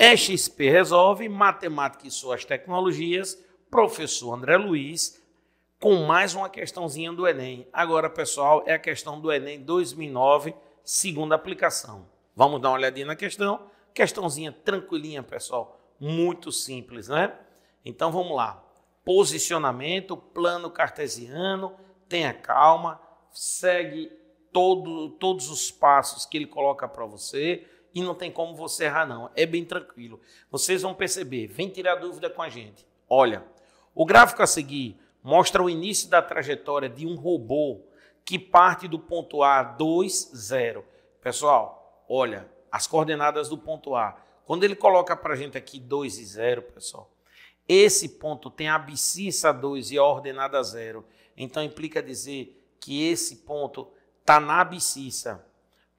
EXP Resolve, Matemática e Suas Tecnologias, professor André Luiz, com mais uma questãozinha do Enem. Agora, pessoal, é a questão do Enem 2009, segunda aplicação. Vamos dar uma olhadinha na questão. Questãozinha tranquilinha, pessoal, muito simples, né? Então vamos lá. Posicionamento, plano cartesiano, tenha calma, segue todo, todos os passos que ele coloca para você e não tem como você errar, não. É bem tranquilo. Vocês vão perceber. Vem tirar dúvida com a gente. Olha, o gráfico a seguir mostra o início da trajetória de um robô que parte do ponto A 2, 0. Pessoal, olha, as coordenadas do ponto A. Quando ele coloca para a gente aqui 2 e 0, pessoal, esse ponto tem a abscissa 2 e a ordenada 0. Então implica dizer que esse ponto está na abscissa.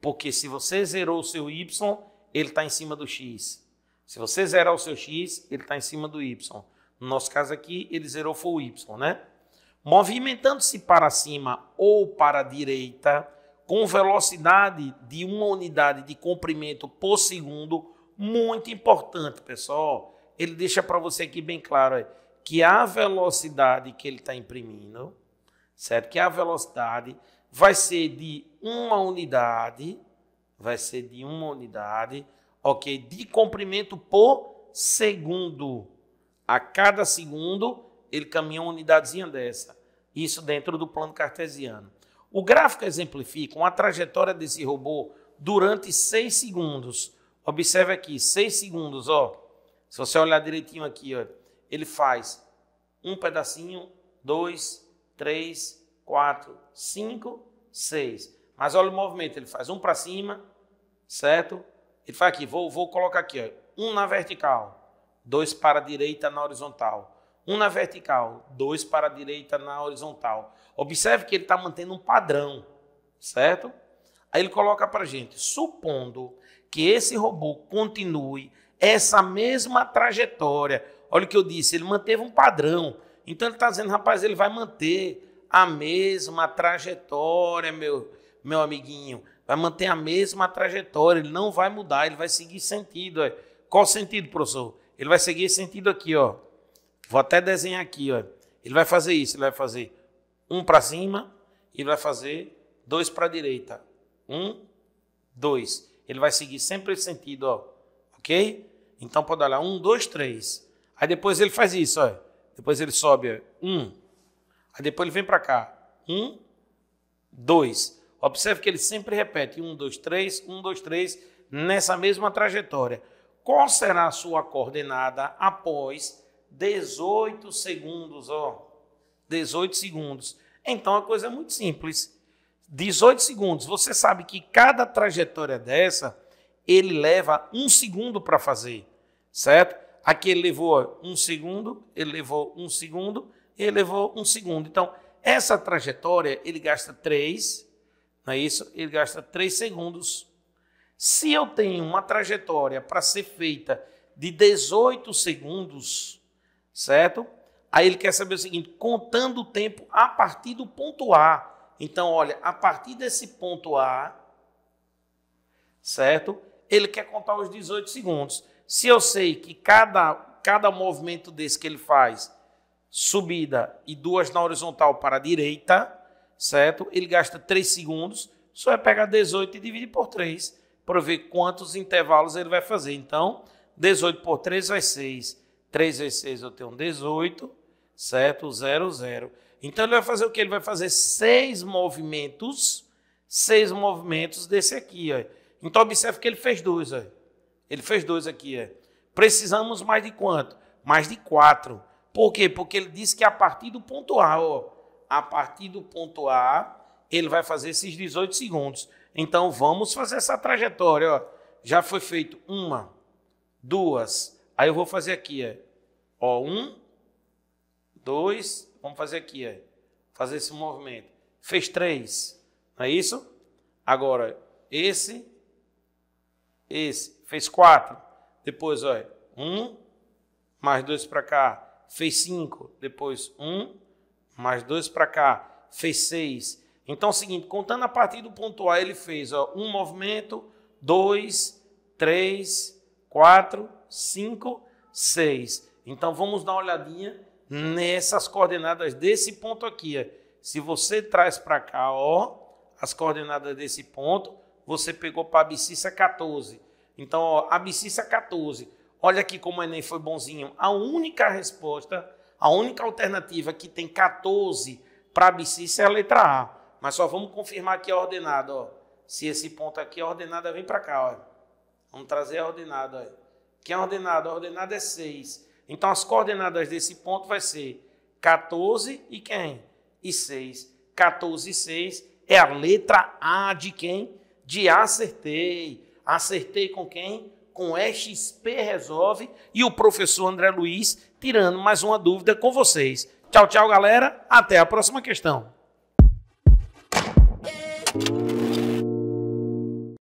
Porque se você zerou o seu Y, ele está em cima do X. Se você zerar o seu X, ele está em cima do Y. No nosso caso aqui, ele zerou foi o Y, né? Movimentando-se para cima ou para a direita, com velocidade de uma unidade de comprimento por segundo, muito importante, pessoal. Ele deixa para você aqui bem claro é, que a velocidade que ele está imprimindo, certo? Que a velocidade vai ser de uma unidade, vai ser de uma unidade, ok, de comprimento por segundo. A cada segundo, ele caminha uma unidadezinha dessa. Isso dentro do plano cartesiano. O gráfico exemplifica uma trajetória desse robô durante 6 segundos. Observe aqui, 6 segundos, ó. Se você olhar direitinho aqui, ó, ele faz um pedacinho, dois, três, quatro, cinco, seis. Mas olha o movimento, ele faz um para cima, certo? Ele faz aqui, vou, vou colocar aqui, ó, um na vertical, dois para a direita na horizontal. Um na vertical, dois para a direita na horizontal. Observe que ele está mantendo um padrão, certo? Aí ele coloca para gente, supondo que esse robô continue essa mesma trajetória. Olha o que eu disse, ele manteve um padrão. Então ele está dizendo, rapaz, ele vai manter a mesma trajetória, meu, meu amiguinho. Vai manter a mesma trajetória, ele não vai mudar, ele vai seguir sentido. É. Qual sentido, professor? Ele vai seguir sentido aqui, ó. Vou até desenhar aqui, ó. Ele vai fazer isso, ele vai fazer um para cima e vai fazer dois para a direita. Um, dois. Ele vai seguir sempre esse sentido, ó. Ok? Então pode olhar, um, dois, três. Aí depois ele faz isso, ó. Depois ele sobe, ó. um, Aí depois ele vem para cá. Um, dois. Observe que ele sempre repete: um, dois, três, um, dois, três, nessa mesma trajetória. Qual será a sua coordenada após 18 segundos? Ó, 18 segundos. Então a coisa é muito simples. 18 segundos. Você sabe que cada trajetória dessa ele leva um segundo para fazer, certo? Aqui ele levou um segundo, ele levou um segundo, ele levou um segundo. Então, essa trajetória, ele gasta 3, não é isso? Ele gasta 3 segundos. Se eu tenho uma trajetória para ser feita de 18 segundos, certo? Aí ele quer saber o seguinte, contando o tempo a partir do ponto A. Então, olha, a partir desse ponto A, certo? Ele quer contar os 18 segundos. Se eu sei que cada, cada movimento desse que ele faz subida e duas na horizontal para a direita, certo? Ele gasta 3 segundos, só é pegar 18 e dividir por 3 para ver quantos intervalos ele vai fazer. Então, 18 por 3 vai 6. 3 vezes 6 eu tenho 18, certo? 0, 0. Então, ele vai fazer o que? Ele vai fazer seis movimentos, seis movimentos desse aqui. Ó. Então, observe que ele fez dois. Ele fez dois aqui. Ó. Precisamos mais de quanto? Mais de quatro. Por quê? Porque ele disse que a partir do ponto A, ó, a partir do ponto A, ele vai fazer esses 18 segundos. Então vamos fazer essa trajetória. Ó. Já foi feito uma, duas. Aí eu vou fazer aqui, ó. É. ó um, dois. Vamos fazer aqui, ó. É. Fazer esse movimento. Fez três. Não é isso? Agora, esse, esse. Fez quatro. Depois, ó, é Um, mais dois para cá fez 5, depois 1, um, mais 2 para cá, fez 6. Então é o seguinte, contando a partir do ponto A, ele fez ó, um movimento, 2, 3, 4, 5, 6. Então vamos dar uma olhadinha nessas coordenadas desse ponto aqui. Se você traz para cá, ó, as coordenadas desse ponto, você pegou para a abscissa 14. Então, ó, abscissa 14 olha aqui como o Enem foi bonzinho. A única resposta, a única alternativa que tem 14 para abscissa é a letra A. Mas só vamos confirmar aqui a ordenada, ó. Se esse ponto aqui é ordenada, vem para cá, ó. Vamos trazer a ordenada, ó. Que é a ordenada? A ordenada é 6. Então as coordenadas desse ponto vai ser 14 e quem? E 6. 14 e 6 é a letra A de quem? De acertei. Acertei com quem? com XP Resolve e o professor André Luiz tirando mais uma dúvida com vocês. Tchau, tchau, galera. Até a próxima questão.